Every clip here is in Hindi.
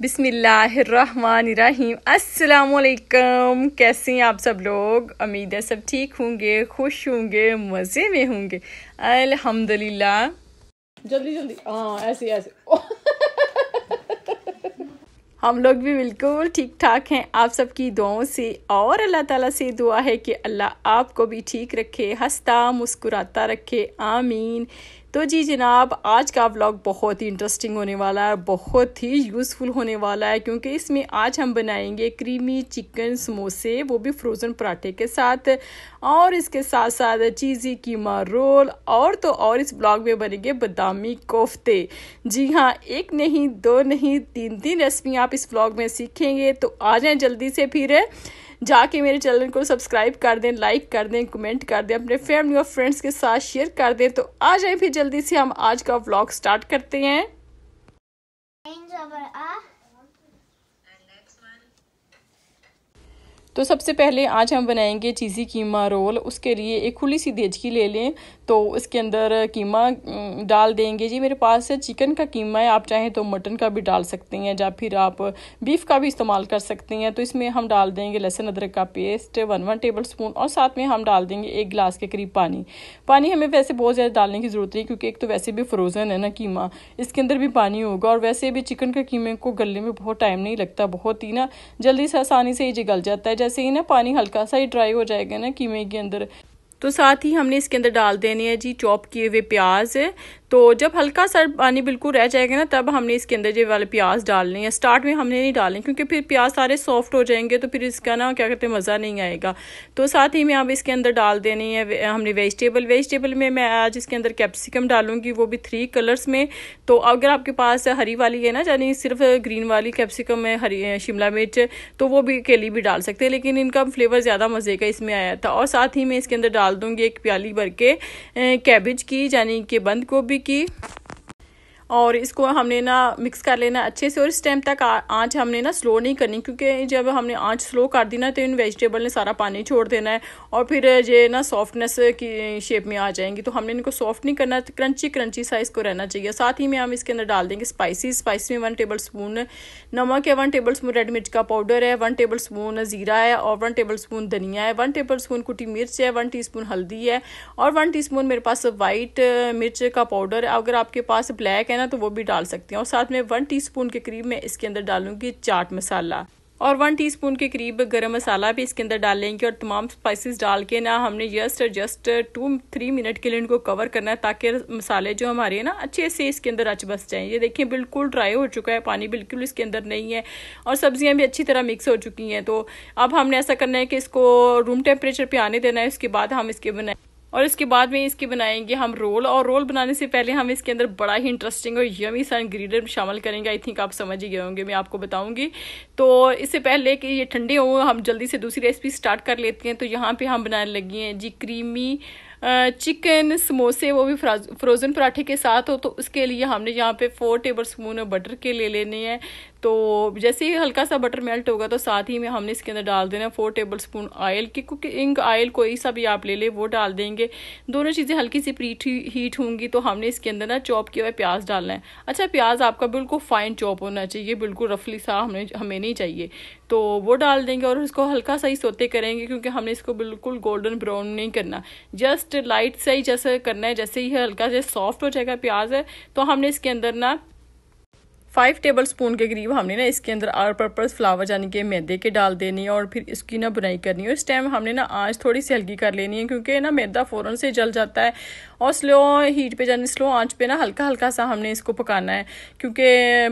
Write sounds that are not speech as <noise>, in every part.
बिसमीम अल्लाम कैसे हैं आप सब लोग उम्मीद है सब ठीक होंगे खुश होंगे मज़े में होंगे अल्हम्दुलिल्लाह जल्दी जल्दी हाँ ऐसे ऐसे हम लोग भी बिल्कुल ठीक ठाक हैं आप सबकी दुआओं से और अल्लाह ताला से दुआ है कि अल्लाह आपको भी ठीक रखे हंसता मुस्कुराता रखे आमीन तो जी जनाब आज का व्लॉग बहुत ही इंटरेस्टिंग होने वाला है बहुत ही यूज़फुल होने वाला है क्योंकि इसमें आज हम बनाएंगे क्रीमी चिकन समोसे वो भी फ्रोज़न पराठे के साथ और इसके साथ साथ चीज़ी कीमा रोल और तो और इस ब्लॉग में बनेंगे बादामी कोफ्ते जी हाँ एक नहीं दो नहीं तीन तीन रेसिपी आप इस ब्लॉग में सीखेंगे तो आ जाएँ जल्दी से फिर जाके मेरे चैनल को सब्सक्राइब कर दें लाइक कर दें कमेंट कर दें अपने फैमिली और फ्रेंड्स के साथ शेयर कर दें तो आ जाए फिर जल्दी से हम आज का व्लॉग स्टार्ट करते हैं तो सबसे पहले आज हम बनाएंगे चीज़ी कीमा रोल उसके लिए एक खुली सी देजकी ले लें तो इसके अंदर कीमा डाल देंगे जी मेरे पास चिकन का कीमा है आप चाहें तो मटन का भी डाल सकते हैं या फिर आप बीफ का भी इस्तेमाल कर सकते हैं तो इसमें हम डाल देंगे लहसुन अदरक का paste one one tablespoon और साथ में हम डाल देंगे एक गिलास के करीब पानी पानी हमें वैसे बहुत ज़्यादा डालने की ज़रूरत नहीं क्योंकि एक तो वैसे भी फ्रोज़न है ना कीमा इसके अंदर भी पानी होगा और वैसे भी चिकन के कीमे को गलने में बहुत टाइम नहीं लगता बहुत ही ना जल्दी से आसानी से ये गल जाता है जैसे ही ना पानी हल्का सा ही ड्राई हो जाएगा ना कीमे के अंदर तो साथ ही हमने इसके अंदर डाल देने हैं जी चॉप किए हुए प्याज तो जब हल्का सा पानी बिल्कुल रह जाएगा ना तब हमने इसके अंदर ये वाले प्याज डालने हैं स्टार्ट में हमने नहीं डालने क्योंकि फिर प्याज सारे सॉफ्ट हो जाएंगे तो फिर इसका ना क्या कहते हैं मज़ा नहीं आएगा तो साथ ही में अब इसके अंदर डाल देने हैं हमने वेजिटेबल वेजिटेबल में मैं आज इसके अंदर कैप्सिकम डालूंगी वो भी थ्री कलर्स में तो अगर आपके पास हरी वाली है ना यानी सिर्फ ग्रीन वाली कैप्सिकम है हरी शिमला मिर्च तो वो भी केली भी डाल सकते हैं लेकिन इनका फ्लेवर ज़्यादा मज़े का इसमें आया था और साथ ही मैं इसके अंदर डाल दूँगी एक प्याली भर के कैबिज की यानी कि बंद गोभी की और इसको हमने ना मिक्स कर लेना अच्छे से और इस टाइम तक आँच हमने ना स्लो नहीं करनी क्योंकि जब हमने आँच स्लो कर दी ना तो इन वेजिटेबल ने सारा पानी छोड़ देना है और फिर ये ना सॉफ्टनेस की शेप में आ जाएंगी तो हमने इनको सॉफ्ट नहीं करना क्रंची क्रंची सा इसको रहना चाहिए साथ ही में हम इसके अंदर डाल देंगे स्पाइसी स्पाइसी में वन टेबल स्पून नमक है वन टेबल स्पून रेड मिर्च का पाउडर है वन टेबल स्पून ज़ीरा है और वन टेबल स्पून धनिया है वन टेबल स्पून कुटी मिर्च है वन टी स्पून हल्दी है और वन टी स्पून मेरे पास वाइट मिर्च का पाउडर है अगर आपके पास ब्लैक है ना तो वो भी डाल सकती हैं और साथ में वन टीस्पून के करीब मैं इसके अंदर डालूंगी चाट मसाला और वन टीस्पून के करीब गरम मसाला भी इसके अंदर डालेंगे और तमाम स्पाइसेस डाल के ना हमने just just two three minute के लिए इनको कवर करना है ताकि मसाले जो हमारे ना अच्छे से इसके अंदर अच बस जाएं ये देखिए बिल्कुल ड्राई हो चुका है पानी बिल्कुल इसके अंदर नहीं है और सब्जियां भी अच्छी तरह मिक्स हो चुकी हैं तो अब हमने ऐसा करना है कि इसको रूम टेम्परेचर पर आने देना है उसके बाद हम इसके बनाए और इसके बाद में इसके बनाएंगे हम रोल और रोल बनाने से पहले हम इसके अंदर बड़ा ही इंटरेस्टिंग और यमी सा इंग्रेडिएंट शामिल करेंगे आई थिंक आप समझ ही गए होंगे मैं आपको बताऊंगी तो इससे पहले कि ये ठंडे हो हम जल्दी से दूसरी रेसिपी स्टार्ट कर लेते हैं तो यहाँ पे हम बनाने लगी हैं जी क्रीमी चिकन समोसे वो भी फ्रोज़न पराठे के साथ हो तो उसके लिए हमने यहाँ पे फोर टेबल स्पून बटर के ले लेने हैं तो जैसे ही हल्का सा बटर मेल्ट होगा तो साथ ही में हमने इसके अंदर डाल देना फोर टेबल स्पून ऑयल की कुकिंग ऑयल कोई सा भी आप ले लें वो डाल देंगे दोनों चीज़ें हल्की सी प्री हीट होंगी तो हमने इसके अंदर ना चॉप किया हुआ प्याज डालना है अच्छा प्याज आपका बिल्कुल फाइन चॉप होना चाहिए बिल्कुल रफली सा हमने हमें नहीं चाहिए तो वो डाल देंगे और उसको हल्का सा ही सोते करेंगे क्योंकि हमने इसको बिल्कुल गोल्डन ब्राउन नहीं करना जस्ट लाइट सा ही जैसे करना है जैसे ही हल्का सा सॉफ्ट हो जाएगा प्याज है तो हमने इसके अंदर ना फाइव टेबल स्पून के करीब हमने ना इसके अंदर आर पर्पज़ फ्लावर यानी कि मैदे के डाल देने हैं और फिर इसकी ना बुनाई करनी है इस टाइम हमने ना आँच थोड़ी सी हल्की कर लेनी है क्योंकि ना मैदा फ़ौरन से जल जाता है और स्लो हीट पे जाने स्लो आंच पे ना हल्का हल्का सा हमने इसको पकाना है क्योंकि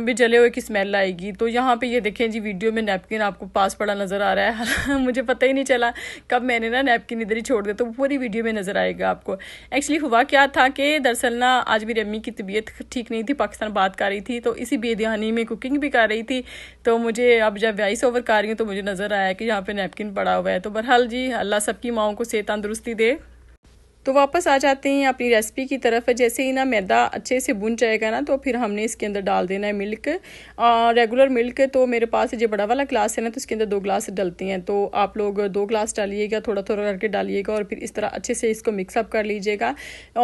भी जले हुए की स्मेल आएगी तो यहाँ पे ये देखें जी वीडियो में नैपकिन आपको पास पड़ा नज़र आ रहा है <laughs> मुझे पता ही नहीं चला कब मैंने ना नैपकिन इधर ही छोड़ दिया तो पूरी वीडियो में नज़र आएगा आपको एक्चुअली हुआ क्या था कि दरअसल ना आज मेरी अम्मी की तबीयत ठीक नहीं थी पाकिस्तान बात कर रही थी तो इसी बेदहानी में कुकिंग भी कर रही थी तो मुझे अब जब वॉइस ओवर कर रही हूँ तो मुझे नज़र आया कि यहाँ पे नैपकिन पड़ा हुआ है तो बहरहाल जी अल्लाह सबकी माओ को सेहत तंदुरुस्ती दे तो वापस आ जाते हैं अपनी रेसिपी की तरफ जैसे ही ना मैदा अच्छे से बुन जाएगा ना तो फिर हमने इसके अंदर डाल देना है मिल्क आ, रेगुलर मिल्क तो मेरे पास जो बड़ा वाला ग्लास है ना तो इसके अंदर दो ग्लास डलती हैं तो आप लोग दो ग्लास डालिएगा थोड़ा थोड़ा करके डालिएगा और फिर इस तरह अच्छे से इसको मिक्सअप कर लीजिएगा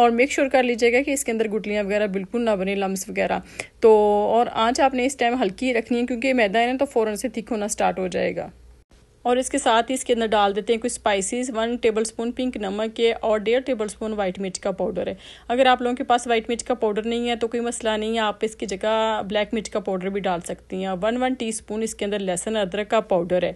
और मेक श्योर कर लीजिएगा कि इसके अंदर गुटलियाँ वगैरह बिल्कुल ना बने लम्स वगैरह तो और आँच आपने इस टाइम हल्की रखनी है क्योंकि मैदा है ना तो फ़ौरन से थिक होना स्टार्ट हो जाएगा और इसके साथ ही इसके अंदर डाल देते हैं कुछ स्पाइसेस वन टेबलस्पून पिंक नमक है और डेढ़ टेबलस्पून वाइट मिर्च का पाउडर है अगर आप लोगों के पास वाइट मिर्च का पाउडर नहीं है तो कोई मसला नहीं है आप इसकी जगह ब्लैक मिर्च का पाउडर भी डाल सकती हैं वन वन टीस्पून इसके अंदर लहसुन अदरक का पाउडर है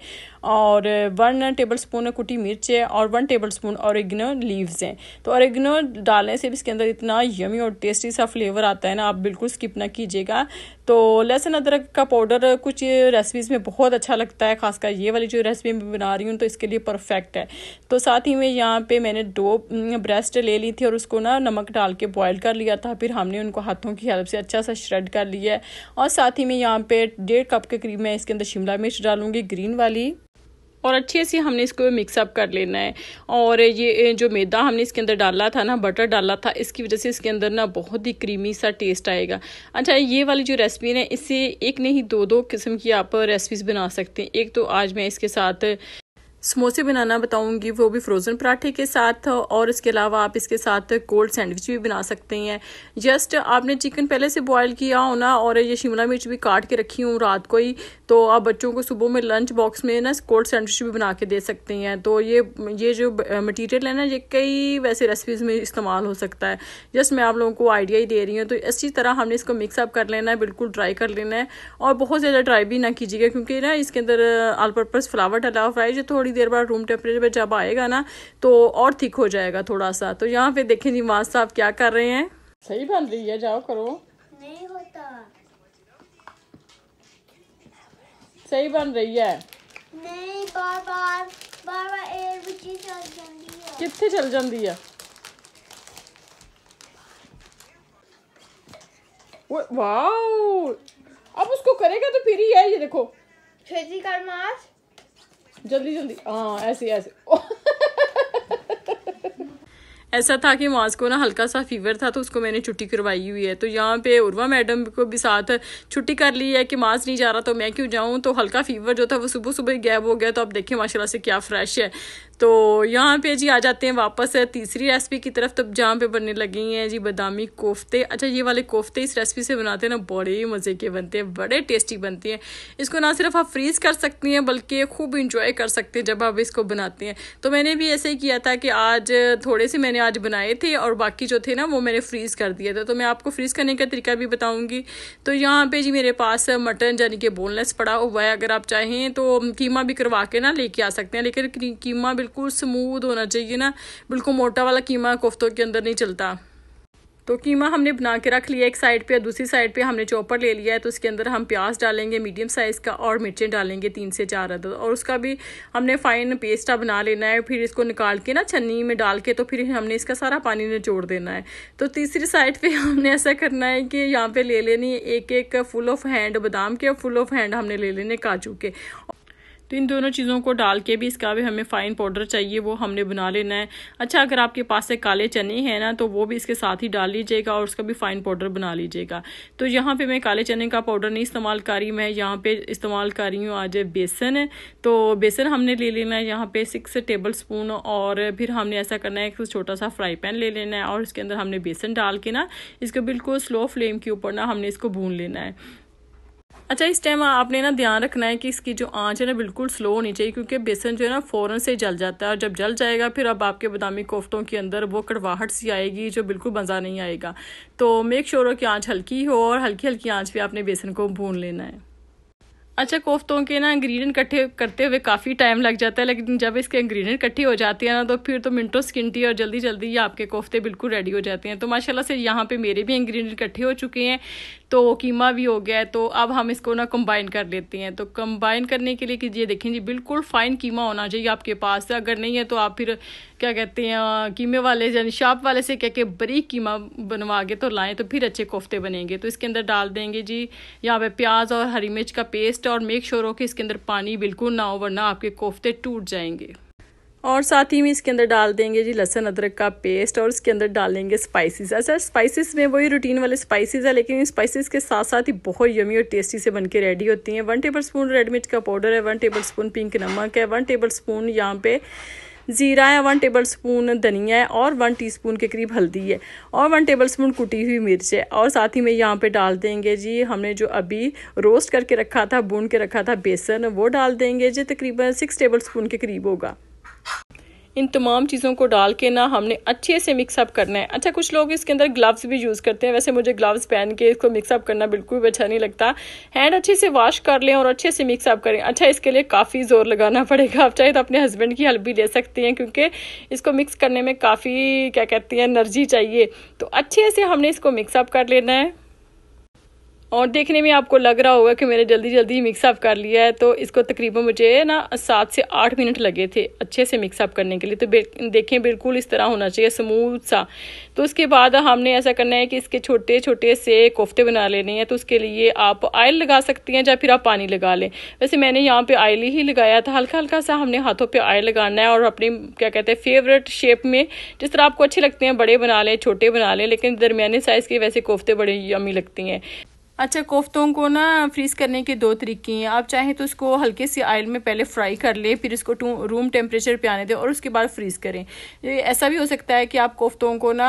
और वन टेबल स्पून कुटी मिर्च है और one tablespoon oregano leaves हैं तो औरगनो डालने से भी इसके अंदर इतना यमी और टेस्टी सा फ्लेवर आता है ना आप बिल्कुल स्किप ना कीजिएगा तो लहसुन अदरक का पाउडर कुछ रेसिपीज़ में बहुत अच्छा लगता है खासकर ये वाली जो रेसिपी में बना रही हूँ तो इसके लिए परफेक्ट है तो साथ ही में यहाँ पे मैंने दो ब्रेस्ट ले ली थी और उसको ना नमक डाल के बॉयल कर लिया था फिर हमने उनको हाथों की हेल्प से अच्छा सा श्रेड कर लिया है और साथ ही में यहाँ पे डेढ़ कप के करीब मैं इसके अंदर शिमला मिर्च डालूँगी ग्रीन वाली और अच्छे से हमने इसको मिक्सअप कर लेना है और ये जो मैदा हमने इसके अंदर डाला था ना बटर डाला था इसकी वजह से इसके अंदर ना बहुत ही क्रीमी सा टेस्ट आएगा अच्छा ये वाली जो रेसिपी है इससे एक नहीं दो दो किस्म की आप रेसिपीज़ बना सकते हैं एक तो आज मैं इसके साथ समोसे बनाना बताऊंगी वो भी फ्रोज़न पराठे के साथ और इसके अलावा आप इसके साथ कोल्ड सैंडविच भी बना सकते हैं जस्ट आपने चिकन पहले से बॉयल किया हो ना और ये शिमला मिर्च भी काट के रखी हूँ रात को ही तो आप बच्चों को सुबह में लंच बॉक्स में ना कोल्ड सैंडविच भी बना के दे सकते हैं तो ये ये जो मटीरियल है ना ये कई वैसे रेसिपीज़ में इस्तेमाल हो सकता है जस्ट मैं आप लोगों को आइडिया ही दे रही हूँ तो अच्छी तरह हमने इसको मिक्सअप कर लेना है बिल्कुल ड्राई कर लेना है और बहुत ज़्यादा ड्राई भी ना कीजिएगा क्योंकि ना इसके अंदर आल पर्पज़ फ्लावर डला हुआ है जो थोड़ी देर बाद रूम टेम्परेचर पर जब आएगा ना तो और थिक हो जाएगा थोड़ा सा तो यहाँ पे देखें जी निवाज साहब क्या कर रहे हैं सही बन रही है जाओ करो नहीं होता सही बन रही है नहीं बार बार बार बार चल है कितने चल जाती है वाओ अब उसको करेगा तो फिर ही है ये देखो खेती कर माछ जल्दी जल्दी हाँ ऐसे ऐसे ऐसा था कि माज को ना हल्का सा फीवर था तो उसको मैंने छुट्टी करवाई हुई है तो यहाँ पे उर्वा मैडम को भी साथ छुट्टी कर ली है कि मास नहीं जा रहा तो मैं क्यों जाऊँ तो हल्का फीवर जो था वो सुबह सुबह गैब हो गया तो आप देखें माशाल्लाह से क्या फ्रेश है तो यहाँ पे जी आ जाते हैं वापस तीसरी रेसिपी की तरफ तब जहाँ पे बनने लगी हैं जी बादामी कोफ्ते अच्छा ये वाले कोफ्ते इस रेसिपी से बनाते हैं ना बड़े ही मज़े के बनते हैं बड़े टेस्टी बनते हैं इसको ना सिर्फ आप फ्रीज़ कर सकती हैं बल्कि खूब इंजॉय कर सकते हैं जब आप इसको बनाते हैं तो मैंने भी ऐसे ही किया था कि आज थोड़े से मैंने मैंने आज बनाए थे और बाकी जो थे ना वो मैंने फ्रीज़ कर दिया था तो मैं आपको फ्रीज़ करने का तरीका भी बताऊँगी तो यहाँ पर जी मेरे पास मटन यानी कि बोनलेस पड़ा हुआ है अगर आप चाहें तो कीमा भी करवा के ना लेके आ सकते हैं लेकिन कीमा बिल्कुल स्मूद होना चाहिए ना बिल्कुल मोटा वाला कीमा कोफ्तों के अंदर नहीं चलता तो कीमा हमने बना के रख लिया एक साइड पे दूसरी साइड पे हमने चॉपर ले लिया है तो उसके अंदर हम प्याज डालेंगे मीडियम साइज़ का और मिर्चें डालेंगे तीन से चार अदद और उसका भी हमने फ़ाइन पेस्टा बना लेना है फिर इसको निकाल के ना छन्नी में डाल के तो फिर हमने इसका सारा पानी निचोड़ देना है तो तीसरी साइड पर <laughs> हमने ऐसा करना है कि यहाँ पर ले लेनी एक एक फुल ऑफ हैंड बादाम के और फुल ऑफ हैंड हमने ले लेने काजू के तो इन दोनों चीज़ों को डाल के भी इसका भी हमें फ़ाइन पाउडर चाहिए वो हमने बना लेना है अच्छा अगर आपके पास से काले चने हैं ना तो वो भी इसके साथ ही डाल लीजिएगा और उसका भी फ़ाइन पाउडर बना लीजिएगा तो यहाँ पे मैं काले चने का पाउडर नहीं इस्तेमाल कर रही मैं यहाँ पे इस्तेमाल कर रही हूँ आज बेसन है तो बेसन हमने ले लेना है यहाँ पे सिक्स टेबल स्पून और फिर हमने ऐसा करना है एक छोटा सा फ्राई पैन ले लेना है और इसके अंदर हमने बेसन डाल के ना इसको बिल्कुल स्लो फ्लेम के ऊपर ना हमने इसको भून लेना है अच्छा इस टाइम आपने ना ध्यान रखना है कि इसकी जो आंच है ना बिल्कुल स्लो होनी चाहिए क्योंकि बेसन जो है ना फ़ौरन से जल जाता है और जब जल जाएगा फिर अब आपके बादामी कोफ्तों के अंदर वो कड़वाहट सी आएगी जो बिल्कुल मज़ा नहीं आएगा तो मेक श्योर हो कि आँच हल्की हो और हल्की हल्की आँच पर आपने बेसन को भून लेना है अच्छा कोफ्तों के ना इंग्रेडिएंट इकट्ठे करते हुए काफ़ी टाइम लग जाता है लेकिन जब इसके इंग्रेडिएंट इकट्ठे हो जाते हैं ना तो फिर तो मिनटों स्किनटी और जल्दी जल्दी ये आपके कोफ्ते बिल्कुल रेडी हो जाते हैं तो माशाल्लाह से यहाँ पे मेरे भी इंग्रेडिएंट इकट्ठे हो चुके हैं तो कीमा भी हो गया है तो अब हम इसको ना कम्बाइन कर लेते हैं तो कम्बाइन करने के लिए कि ये देखें जी बिल्कुल फ़ाइन कीमा होना चाहिए आपके पास अगर नहीं है तो आप फिर क्या कहते हैं कीमे वाले जन शाप वाले से कह के बरीक कीमा बनवा के तो लाएँ तो फिर अच्छे कोफ्ते बनेंगे तो इसके अंदर डाल देंगे जी यहाँ पे प्याज और हरी मिर्च का पेस्ट और मेक श्योर हो कि इसके अंदर पानी बिल्कुल ना हो वरना आपके कोफ्ते टूट जाएंगे और साथ ही में इसके अंदर डाल देंगे जी लहसन अदरक का पेस्ट और इसके अंदर डालेंगे स्पाइसेस अच्छा स्पाइसेस में वही रूटीन वाले स्पाइसेस है लेकिन इन स्पाइसेस के साथ साथ ही बहुत यमी और टेस्टी से बनके रेडी होती हैं वन टेबल स्पून रेड मिर्च का पाउडर है वन टेबल स्पून पिंक नमक है वन टेबल स्पून यहाँ पे ज़ीरा है वन टेबल स्पून धनिया है और वन टीस्पून के करीब हल्दी है और वन टेबल स्पून कुटी हुई मिर्च है और साथ ही में यहाँ पे डाल देंगे जी हमने जो अभी रोस्ट करके रखा था भून के रखा था बेसन वो डाल देंगे जी तकरीबन सिक्स टेबल स्पून के करीब होगा इन तमाम चीज़ों को डाल के ना हमने अच्छे से मिक्सअप करना है अच्छा कुछ लोग इसके अंदर ग्लव्स भी यूज़ करते हैं वैसे मुझे ग्लव्स पहन के इसको मिक्सअप करना बिल्कुल भी अच्छा नहीं लगता हैंड अच्छे से वॉश कर लें और अच्छे से मिक्सअप करें अच्छा इसके लिए काफ़ी ज़ोर लगाना <laughs> पड़ेगा आप चाहे तो अपने हस्बैंड की हेल्प भी ले सकती हैं क्योंकि इसको मिक्स करने में काफ़ी क्या कहती हैं एनर्जी चाहिए तो अच्छे से हमने इसको मिक्सअप कर लेना है और देखने में आपको लग रहा होगा कि मैंने जल्दी जल्दी मिक्सअप कर लिया है तो इसको तकरीबन मुझे ना सात से आठ मिनट लगे थे अच्छे से मिक्सअप करने के लिए तो देखें बिल्कुल इस तरह होना चाहिए स्मूथ सा तो उसके बाद हमने ऐसा करना है कि इसके छोटे छोटे से कोफ्ते बना लेने हैं तो उसके लिए आप ऑयल लगा सकती हैं या फिर आप पानी लगा लें वैसे मैंने यहाँ पर ऑयल ही लगाया था हल्का हल्का सा हमने हाथों पर ऑयल लगाना है और अपने क्या कहते हैं फेवरेट शेप में जिस तरह आपको अच्छे लगते हैं बड़े बना लें छोटे बना लें लेकिन दरमिया साइज़ के वैसे कोफ्ते बड़े यमी लगती हैं अच्छा कोफ्तों को ना फ्रीज़ करने के दो तरीके हैं आप चाहें तो उसको हल्के से आयल में पहले फ्राई कर लें फिर इसको रूम टेम्परेचर पे आने दें और उसके बाद फ्रीज़ करें ऐसा भी हो सकता है कि आप कोफ्तों को ना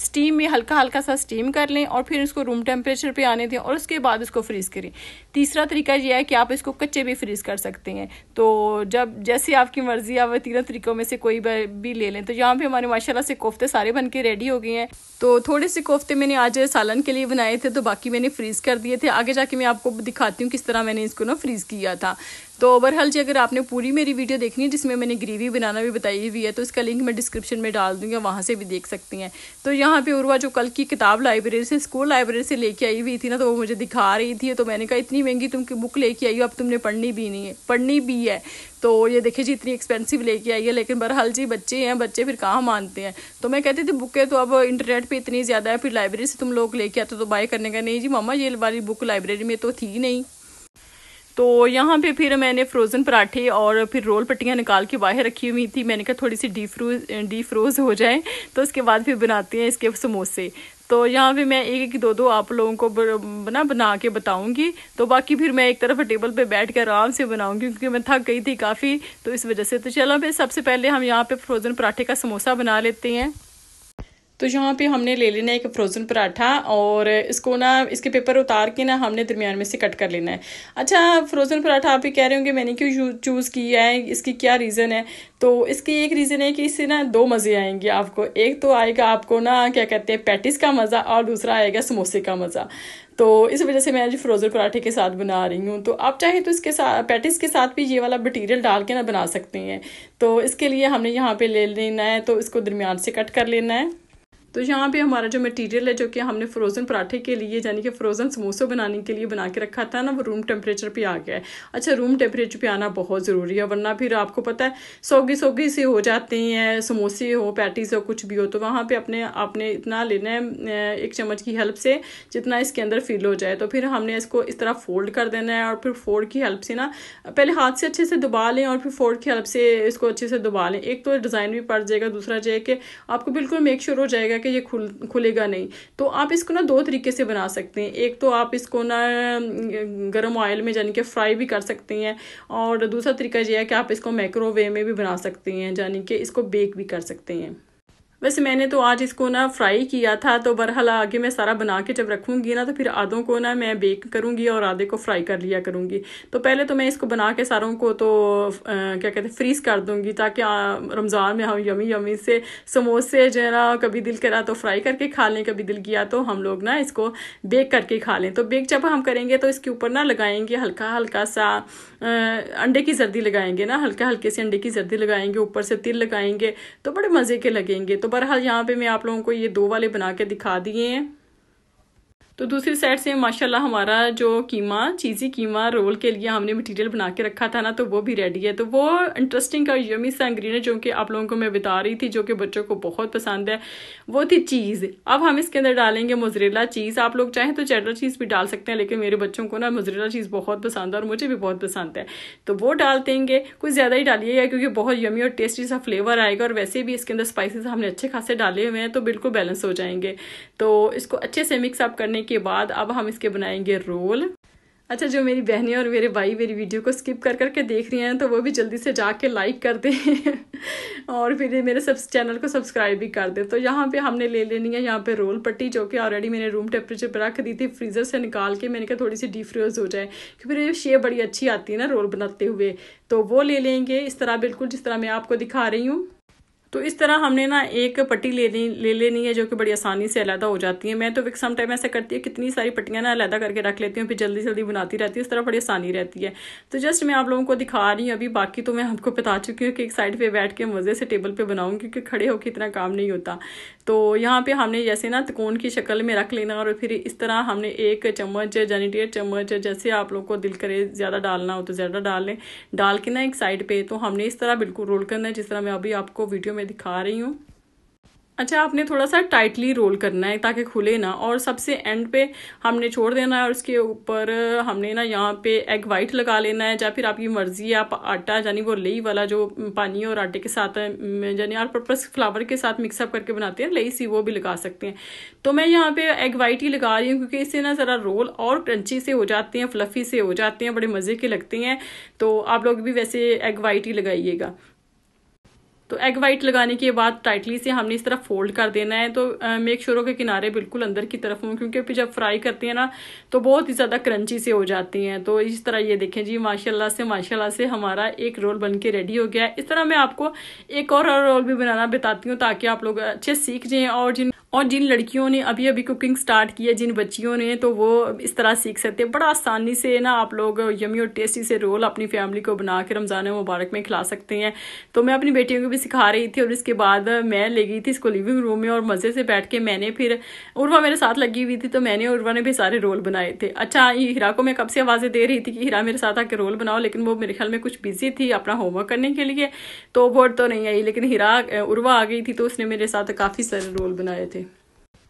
स्टीम में हल्का हल्का सा स्टीम कर लें और फिर इसको रूम टेम्परेचर पे आने दें और उसके बाद इसको फ्रीज़ करें तीसरा तरीका यह है कि आप इसको कच्चे भी फ्रीज़ कर सकते हैं तो जब जैसे आपकी मर्ज़ी आप तीनों तरीक़ों में से कोई भी ले लें तो यहाँ पर हमारे माशाला से कोफ्ते सारे बन के रेडी हो गए हैं तो थोड़े से कोफ्ते मैंने आज सालन के लिए बनाए थे तो बाकी मैंने फ्रीज़ कर दिए थे आगे जाके मैं आपको दिखाती हूँ किस तरह मैंने इसको ना फ्रीज़ किया था तो ओवरऑल जी अगर आपने पूरी मेरी वीडियो देखनी है जिसमें मैंने ग्रेवी बनाना भी बताई हुई है तो इसका लिंक मैं डिस्क्रिप्शन में डाल दूंगी वहाँ से भी देख सकती हैं तो यहाँ पे उर्वा जो कल की किताब लाइब्रेरी से स्कूल लाइब्रेरी से लेके आई हुई थी ना तो वो मुझे दिखा रही थी तो मैंने कहा इतनी महंगी तुम की बुक लेके आई हो अब तुमने पढ़नी भी नहीं है पढ़नी भी है तो ये देखिए जी इतनी एक्सपेंसिव लेके आई है लेकिन बहरहाल जी बच्चे हैं बच्चे फिर कहाँ मानते हैं तो मैं कहती थी बुकें तो अब इंटरनेट पर इतनी ज़्यादा है फिर लाइब्रेरी से तुम लोग लेके आते तो बाय करने का नहीं जी मामा ये वाली बुक लाइब्रेरी में तो थी नहीं तो यहाँ पे फिर मैंने फ्रोज़न पराठे और फिर रोल पट्टियाँ निकाल के बाहर रखी हुई थी मैंने कहा थोड़ी सी डी फ्रोज डी फ्रोज़ हो जाए तो उसके बाद फिर बनाते हैं इसके समोसे तो यहाँ पे मैं एक एक दो दो आप लोगों को बना बना के बताऊंगी तो बाकी फिर मैं एक तरफ टेबल पे बैठ कर आराम से बनाऊंगी क्योंकि मैं थक गई थी काफ़ी तो इस वजह से तो चलो फिर सबसे पहले हम यहाँ पर फ्रोज़न पराठे का समोसा बना लेते हैं तो यहाँ पे हमने ले लेना है एक फ्रोज़न पराठा और इसको ना इसके पेपर उतार के ना हमने दरमियान में से कट कर लेना है अच्छा फ्रोज़न पराठा आप ही कह रहे होंगे मैंने क्यों चूज़ किया है इसकी क्या रीज़न है तो इसकी एक रीज़न है कि इससे ना दो मज़े आएंगे आपको एक तो आएगा आपको ना क्या कहते हैं पैटिस का मज़ा और दूसरा आएगा समोसे का मज़ा तो इस वजह से मैं आज फ्रोज़न पराठे के साथ बना रही हूँ तो आप चाहे तो इसके साथ पैटिस के साथ भी ये वाला मटीरियल डाल के ना बना सकते हैं तो इसके लिए हमने यहाँ पर ले लेना है तो इसको दरमियान से कट कर लेना है तो यहाँ पे हमारा जो मटेरियल है जो कि हमने फ्रोज़न पराठे के लिए यानी कि फ्रोज़न समोसे बनाने के लिए बना के रखा था ना वो रूम टेम्परेचर पे आ गया है अच्छा रूम टेम्परेचर पे आना बहुत ज़रूरी है वरना फिर आपको पता है सोगी सोगी से हो जाते हैं समोसे हो पैटीज़ हो कुछ भी हो तो वहाँ पर अपने आपने इतना लेना है एक चम्मच की हेल्प से जितना इसके अंदर फील हो जाए तो फिर हमने इसको इस तरह फोल्ड कर देना है और फिर फोल्ड की हेल्प से ना पहले हाथ से अच्छे से दबा लें और फिर फोल्ड की हेल्प से इसको अच्छे से दबा लें एक तो डिज़ाइन भी पड़ जाएगा दूसरा जो है कि आपको बिल्कुल मेक श्योर हो जाएगा गया कि ये खुल खुलेगा नहीं तो आप इसको ना दो तरीके से बना सकते हैं एक तो आप इसको ना गर्म ऑयल में यानी कि फ्राई भी कर सकते हैं और दूसरा तरीका ये है कि आप इसको माइक्रोवेव में भी बना सकते हैं यानी कि इसको बेक भी कर सकते हैं वैसे मैंने तो आज इसको ना फ्राई किया था तो बरहल आगे मैं सारा बना के जब रखूँगी ना तो फिर आधों को ना मैं बेक करूँगी और आधे को फ्राई कर लिया करूँगी तो पहले तो मैं इसको बना के सारों को तो आ, क्या कहते हैं फ्रीज़ कर दूँगी ताकि रमज़ान में हम यमी यमी से समोसे जो है ना कभी दिल करा तो फ्राई करके खा लें कभी दिल किया तो हम लोग ना इसको बेक करके खा लें तो बेक जब हम करेंगे तो इसके ऊपर ना लगाएंगे हल्का हल्का सा अंडे की जर्दी लगाएंगे ना हल्के हल्के से अंडे की जर्दी लगाएंगे ऊपर से तिल लगाएंगे तो बड़े मज़े के लगेंगे तो तो बहरहाल यहाँ पे मैं आप लोगों को ये दो वाले बना के दिखा दिए हैं तो दूसरी साइड से माशाल्लाह हमारा जो कीमा चीज़ी कीमा रोल के लिए हमने मटेरियल बना के रखा था ना तो वो भी रेडी है तो वो इंटरेस्टिंग और यमी सा इंग्रीडियंट जो कि आप लोगों को मैं बता रही थी जो कि बच्चों को बहुत पसंद है वो थी चीज़ अब हम इसके अंदर डालेंगे मोजरेला चीज़ आप लोग चाहें तो चेडर चीज़ भी डाल सकते हैं लेकिन मेरे बच्चों को ना मोजरेला चीज़ बहुत पसंद है और मुझे भी बहुत पसंद है तो वो डाल देंगे कुछ ज़्यादा ही डालिएगा क्योंकि बहुत यमी और टेस्टी सा फ्लेवर आएगा और वैसे भी इसके अंदर स्पाइसिस हमने अच्छे खासे डाले हुए हैं तो बिल्कुल बैलेंस हो जाएंगे तो इसको अच्छे से मिक्सअप करने के बाद अब हम इसके बनाएंगे रोल अच्छा जो मेरी बहनें और मेरे भाई मेरी वीडियो को स्किप कर करके देख रही हैं तो वो भी जल्दी से जाके लाइक कर दें <laughs> और फिर मेरे सब चैनल को सब्सक्राइब भी कर दें तो यहाँ पे हमने ले लेनी है यहाँ पे रोल पट्टी जो कि ऑलरेडी मैंने रूम टेम्परेचर पर रख दी थी फ्रीज़र से निकाल के मैंने कहा थोड़ी सी डिफ्रोज हो जाए क्योंकि मेरी शेप बड़ी अच्छी आती है ना रोल बनाते हुए तो वो ले लेंगे इस तरह बिल्कुल जिस तरह मैं आपको दिखा रही हूँ तो इस तरह हमने ना एक पट्टी लेनी ले लेनी है जो कि बड़ी आसानी से अलहदा हो जाती है मैं तो सम टाइम ऐसा करती है कितनी सारी पट्टियाँ ना अलहदा करके रख लेती हूँ फिर जल्दी जल्दी बनाती रहती है इस तरह बड़ी आसानी रहती है तो जस्ट मैं आप लोगों को दिखा रही हूँ अभी बाकी तो मैं आपको बता चुकी हूँ कि एक साइड पर बैठ के मज़े से टेबल पर बनाऊँ क्योंकि खड़े होकर इतना काम नहीं होता तो यहाँ पर हमने जैसे ना तकोन की शक्ल में रख लेना और फिर इस तरह हमने एक चम्मच यानी डेढ़ चम्मच जैसे आप लोग को दिल करे ज़्यादा डालना हो तो ज़्यादा डाल लें डाल के ना एक साइड पर तो हमने इस तरह बिल्कुल रोल करना है जिस तरह मैं अभी आपको वीडियो मैं दिखा रही हूँ अच्छा आपने थोड़ा सा टाइटली रोल करना है ताकि खुले ना और सबसे एंड पे हमने छोड़ देना है और उसके ऊपर हमने ना यहाँ पे एग वाइट लगा लेना है या फिर आपकी मर्ज़ी आप आटा यानी वो लई वाला जो पानी और आटे के साथ यानी आर पर्पस फ्लावर के साथ मिक्सअप करके बनाते हैं लई सी वो भी लगा सकते हैं तो मैं यहाँ पे एग वाइट ही लगा रही हूँ क्योंकि इससे ना ज़रा रोल और क्रंची से हो जाते हैं फ्लफ़ी से हो जाते हैं बड़े मज़े के लगते हैं तो आप लोग भी वैसे एग वाइट ही लगाइएगा तो एग वाइट लगाने के बाद टाइटली से हमने इस तरह फोल्ड कर देना है तो मेक श्योर हो किनारे बिल्कुल अंदर की तरफ हों क्योंकि फिर जब फ्राई करते हैं ना तो बहुत ही ज़्यादा क्रंची से हो जाती हैं तो इस तरह ये देखें जी माशाल्लाह से माशाल्लाह से हमारा एक रोल बन के रेडी हो गया इस तरह मैं आपको एक और रोल भी बनाना बताती हूँ ताकि आप लोग अच्छे सीख जाएँ और जिन और जिन लड़कियों ने अभी अभी कुकिंग स्टार्ट किया जिन बच्चियों ने तो वो इस तरह सीख सकते हैं बड़ा आसानी से ना आप लोग यमी और टेस्टी से रोल अपनी फैमिली को बना के रमज़ान मुबारक में खिला सकते हैं तो मैं अपनी बेटियों को भी सिखा रही थी और इसके बाद मैं ले गई थी इसको लिविंग रूम में और मज़े से बैठ के मैंने फिर उर्वा मेरे साथ लगी हुई थी तो मैंने उर्वा ने भी सारे रोल बनाए थे अच्छा ये हीरा को मैं कब से आवाज़ें दे रही थी कि हीरा मेरे साथ आके रोल बनाओ लेकिन वो मेरे ख्याल में कुछ बिजी थी अपना होमवर्क करने के लिए तो वो तो नहीं आई लेकिन हीरा उर्वा आ गई थी तो उसने मेरे साथ काफ़ी सारे रोल बनाए थे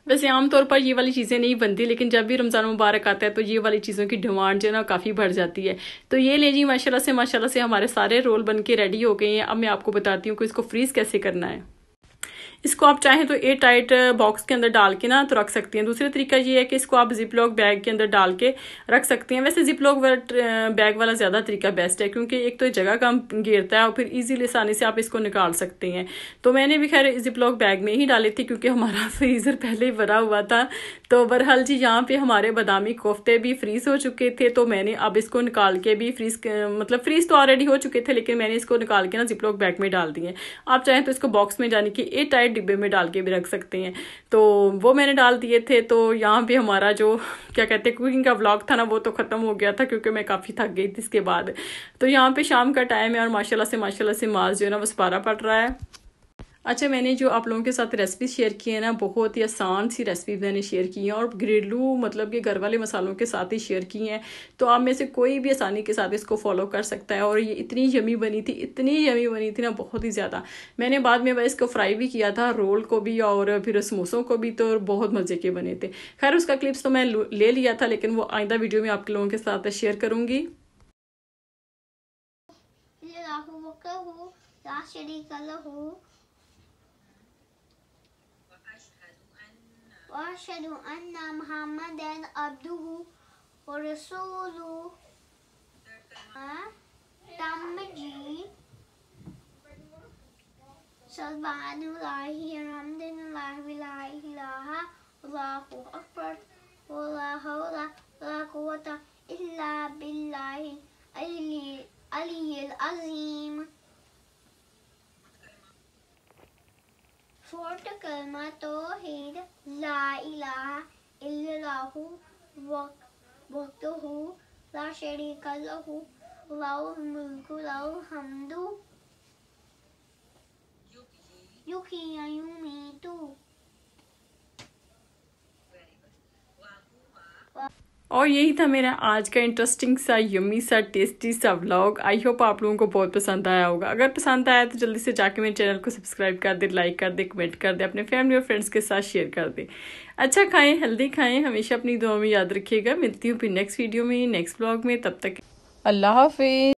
वैसे आमतौर पर ये वाली चीज़ें नहीं बनती लेकिन जब भी रमज़ान मुबारक आता है तो ये वाली चीज़ों की डिमांड जो है ना काफ़ी बढ़ जाती है तो ये ले जी माशाल्लाह से माशाल्लाह से हमारे सारे रोल बन के रेडी हो गए हैं अब मैं आपको बताती हूँ कि इसको फ्रीज़ कैसे करना है इसको आप चाहें तो एयर टाइट बॉक्स के अंदर डाल के ना तो रख सकती हैं दूसरा तरीका ये है कि इसको आप जिप लॉक बैग के अंदर डाल के रख सकती हैं वैसे जिप लॉक बैग वाला ज़्यादा तरीका बेस्ट है क्योंकि एक तो जगह कम घेरता है और फिर ईजिली आसानी से आप इसको निकाल सकते हैं तो मैंने भी खैर जिप लॉक बैग में ही डाली थी क्योंकि हमारा फ्रीज़र <laughs> पहले ही भरा हुआ था तो बहरहाल जी यहाँ पर हमारे बादामी कोफ्ते भी फ्रीज़ हो चुके थे तो मैंने अब इसको निकाल के भी फ्रीज मतलब फ्रीज़ तो ऑलरेडी हो चुके थे लेकिन मैंने इसको निकाल के ना जिप लॉक बैग में डाल दिए आप चाहें तो इसको बॉक्स में जाने की एयर चाहे डिब्बे में डाल के भी रख सकते हैं तो वो मैंने डाल दिए थे तो यहाँ पे हमारा जो क्या कहते हैं कुकिंग का व्लॉग था ना वो तो ख़त्म हो गया था क्योंकि मैं काफ़ी थक गई थी इसके बाद तो यहाँ पर शाम का टाइम है और माशाला से माशाला से माज जो है ना वो सपारा पड़ रहा है अच्छा मैंने जो आप लोगों के साथ रेसिपी शेयर की है ना बहुत ही आसान सी रेसिपी मैंने शेयर की है और घरेलू मतलब कि घर वाले मसालों के साथ ही शेयर की हैं तो आप में से कोई भी आसानी के साथ इसको फॉलो कर सकता है और ये इतनी यमी बनी थी इतनी यमी बनी थी ना बहुत ही ज़्यादा मैंने बाद में इसको फ्राई भी किया था रोल को भी और फिर समोसों को भी तो बहुत मज़े के बने थे खैर उसका क्लिप्स तो मैं ले लिया था लेकिन वो आइंदा वीडियो में आप लोगों के साथ शेयर करूँगी हो وأشهد أن محمدا عبده ورسوله تمجي سبحان الله الحمد لله لا إله الله أكبر ولا حول ولا قوة إلا بالله العلي العظيم फोर्ट कलमा तोहीद ला इलाहा इल्लल्लाहु वक्तहु ला शरीका लहु लाहुल मुल्कु लाहुल हमदु युकी युमीतु और यही था मेरा आज का इंटरेस्टिंग सा यम्मी सा टेस्टी सा व्लॉग आई होप आप लोगों को बहुत पसंद आया होगा अगर पसंद आया तो जल्दी से जाके मेरे चैनल को सब्सक्राइब कर दे लाइक कर दे कमेंट कर दे अपने फैमिली और फ्रेंड्स के साथ शेयर कर दे अच्छा खाएं हेल्दी खाएं हमेशा अपनी दुआ में याद रखिएगा मिलती हूँ फिर नेक्स्ट वीडियो में नेक्स्ट ब्लॉग में तब तक अल्लाह हाफि